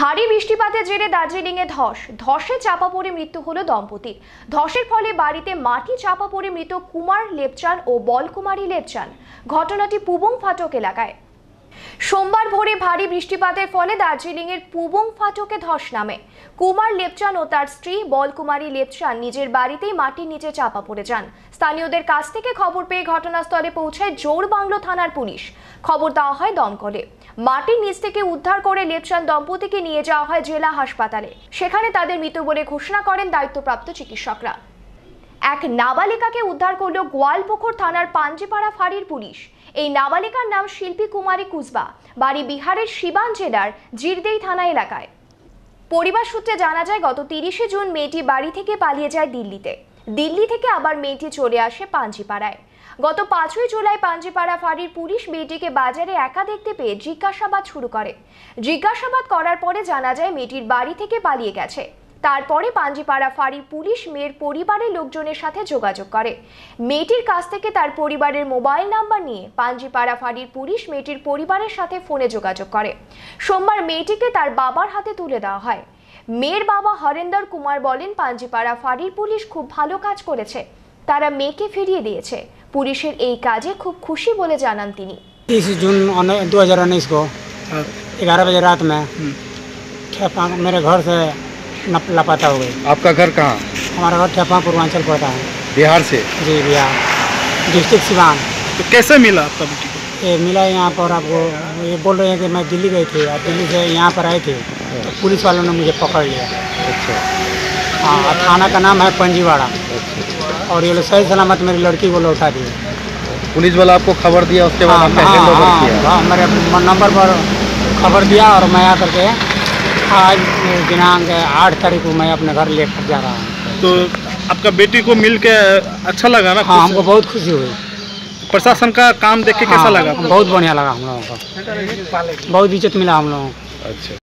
ভারী বৃষ্টিপাতের জেরে দার্জিলিংয়ে ধস ধসে চাপা পড়ে মৃত্যু হলো দম্পতির ধসের ফলে বাড়িতে মাটি চাপা পড়ে মৃত কুমার লেপচান ও বলকুমারী লেপচান ঘটনাটি পুবং ফাটক এলাকায় সোমবার ভোরে ভারী বৃষ্টিপাতের ফলে দার্জিলিংয়ের পুবং ফাটকে ধস নামে কুমার লেপচান ও তার স্ত্রী বলকুমারী লেপচান নিজের বাড়িতেই মাটির নিচে চাপা পড়ে যান স্থানীয়দের কাছ থেকে খবর পেয়ে ঘটনাস্থলে পৌঁছায় জোর বাংলো থানার পুলিশ খবর দেওয়া হয় দমকলে মাটির নিচ থেকে উদ্ধার করে লেপচান দম্পতিকে নিয়ে যাওয়া হয় জেলা হাসপাতালে সেখানে তাদের মৃত বলে ঘোষণা করেন দায়িত্বপ্রাপ্ত চিকিৎসকরা এক নাবালিকাকে উদ্ধার করল গোয়ালপুকুর থানার পাঞ্জিপাড়া ফাঁড়ির পুলিশ এই নাবালিকার নাম শিল্পী কুমারী কুজবা বাড়ি বিহারের শিবান জেলার জিরদেই থানা এলাকায় পরিবার সূত্রে জানা যায় গত তিরিশে জুন মেয়েটি বাড়ি থেকে পালিয়ে যায় দিল্লিতে দিল্লি থেকে আবার মেয়েটি চলে আসে পাঞ্জিপাড়ায় গত পাঁচই জুলাই পাঞ্জিপাড়া ফাঁড়ির পুলিশ মেয়েটিকে বাজারে একা দেখতে পেয়ে জিজ্ঞাসাবাদ শুরু করে জিজ্ঞাসাবাদ করার পরে জানা যায় মেয়েটির বাড়ি থেকে পালিয়ে গেছে তারপরে পাঞ্জিপাড়া ফাঁড়ির পুলিশ মেয়ের পরিবারের লোকজনের সাথে যোগাযোগ করে মেয়েটির কাছ থেকে তার পরিবারের মোবাইল নাম্বার নিয়ে পাঞ্জিপাড়া ফাঁড়ির পুলিশ মেয়েটির পরিবারের সাথে ফোনে যোগাযোগ করে সোমবার মেয়েটিকে তার বাবার হাতে তুলে দেওয়া হয় মেয়ের বাবা হরেন্দর কুমার বলেন পাঞ্জিপাড়া ফাঁড়ির পুলিশ খুব ভালো কাজ করেছে তারা মেয়েকে ফিরিয়ে দিয়েছে পুলিশের এই কাজে খুব খুশি বলে জানান তিনি तीस जून दो हज़ार उन्नीस को ग्यारह बजे रात में मेरे लापता हो गई आपका घर कहाँ हमारा घर चपा पूर्वांचल पड़ता है बिहार से जी बिहार डिस्ट्रिक्ट सिवान तो कैसे मिला आपका बेटी को ये मिला यहाँ पर आपको ये बोल रहे हैं कि मैं दिल्ली गई थी और दिल्ली से यहाँ पर आए थे तो अच्छा। पुलिस वालों ने मुझे पकड़ लिया अच्छा हाँ थाना का नाम है पंजीवाड़ा अच्छा। और ये लोग सही सलामत मेरी लड़की को लौटा दिए पुलिस वाला आपको खबर दिया उसके बाद हाँ, हाँ, हाँ, हाँ, मेरे नंबर पर खबर दिया और मैं आकर के आज दिनांक आठ तारीख को मैं अपने घर लेकर जा रहा हूँ तो आपका बेटी को मिल के अच्छा लगा ना हाँ हमको बहुत खुशी हुई प्रशासन का काम देख के हाँ, कैसा लगा बहुत बढ़िया लगा हम लोगों को बहुत इज्जत मिला हम लोगों को अच्छा